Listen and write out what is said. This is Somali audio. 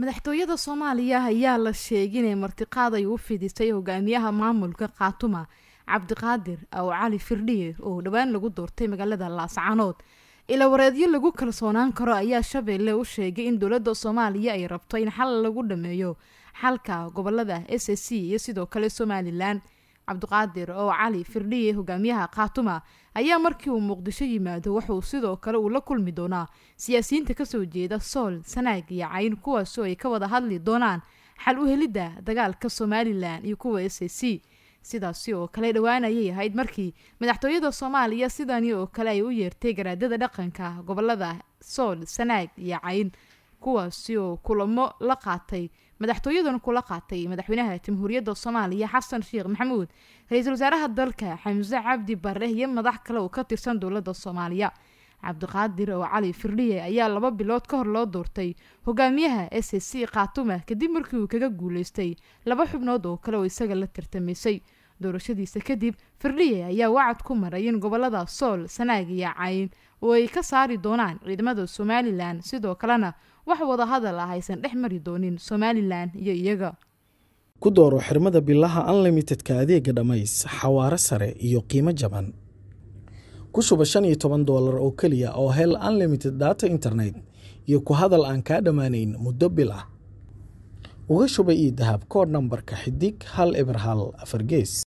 madaxtooyada soomaaliya ayaa la inay martiqaad ay u fidisay hogaamiyaha maamulka khaatuma cabdiqaadir aw cali firdhiye oo dhowaan lagu doortay magaalada laascanood wareedyo lagu kalsoonaan karo ayaa shabeelle u sheegay in dowladda soomaaliya ay rabto in xal lagu dhameeyo xalka gobolada s c iyo sidoo kale somalilan cabduqaadir oo cali firdhiye hogaamiyaha khaatuma ayaa markii uu muqdisho yimaado wuxuu sidoo kale uu la kulmi doonaa siyaasiyiinta kasoo jeeda sool sanaag iyo cayn kuwaasoo ay ka wada hadli doonaan xal u helidda dagaalka somalilan iyo kuwa s a c sidaasi oo kale dhowaan ayay ahayd markii madaxtooyada soomaaliya sidani oo kale ay u yeertay garaadada dhaqanka gobolada sool sanaag iyo cayn kuwaasi oo kulamo la qaatay madaxtooyadan kula qaatay madaxweynaha jamhuuriyadda soomaaliya xasan sheekh maxamuud ra-iisul wasaaraha dalka xamse cabdi bare iyo madax kale oo ka tirsan dowladda soomaaliya cabdiqaadir oo cali firdhiye ayaa laba bilood ka hor loo doortay hogaamiyaha s c khaatuma kadib markii uu kaga guuleystay laba xubnood oo kale oo isaga la tartamaysay doorashadiisa kadib firdhiye ayaa wacad ku maray in gobolada sool sanaag iyo cayn oo ay ka saari doonaan ciidamada somalilan sidoo kalena wax wadahadal ah aysan dhex mari doonin somalilan iyo iyaga ku dooro xirmada bilaha unlimitedka adeega dhammays xawaaro sare iyo qiimo jaban ku shuba shan iyo toban doolar oo keliya oo hel unlimited data internet iyo ku hadal aan kaa dhammaanayn muddo bil ah uga shuba ii dahab kood nambarka xidig hal eber hal afar